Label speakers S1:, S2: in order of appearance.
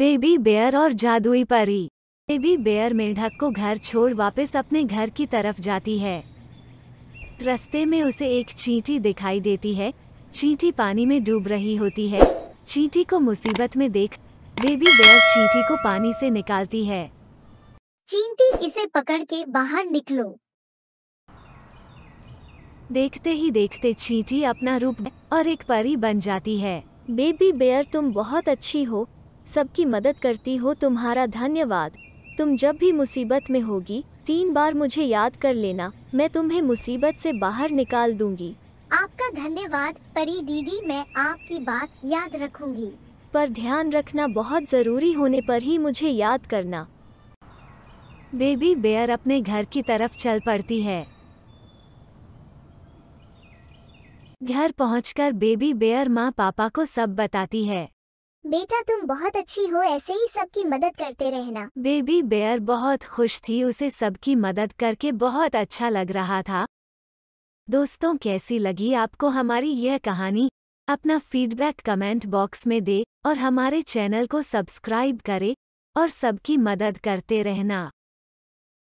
S1: baby bear और जादुई परी बेबी बेयर मेढक को घर छोड़ वापस अपने घर की तरफ जाती है रस्ते में उसे एक चींटी दिखाई देती है चींटी पानी में डूब रही होती है चींटी को मुसीबत में देख बेबी बेयर चींटी को पानी से निकालती है चींटी इसे पकड़ के बाहर निकलो देखते ही देखते चींटी अपना
S2: रूप और एक परी बन जाती है बेबी बेयर तुम बहुत अच्छी हो सबकी मदद करती हो तुम्हारा धन्यवाद तुम जब भी मुसीबत में होगी तीन बार मुझे याद कर लेना मैं तुम्हें मुसीबत से बाहर निकाल दूंगी आपका धन्यवाद परी दीदी मैं आपकी बात याद रखूंगी पर ध्यान रखना बहुत ज़रूरी होने पर ही मुझे याद करना बेबी बेयर अपने घर की
S1: तरफ चल पड़ती है घर पहुंचकर बेबी बेयर माँ पापा को सब बताती है बेटा तुम बहुत अच्छी हो ऐसे ही सबकी मदद करते रहना बेबी बेयर बहुत खुश थी उसे सबकी मदद करके बहुत अच्छा लग रहा था दोस्तों कैसी लगी आपको हमारी यह कहानी अपना फीडबैक कमेंट बॉक्स में दे और हमारे चैनल को सब्सक्राइब करे और सबकी मदद करते रहना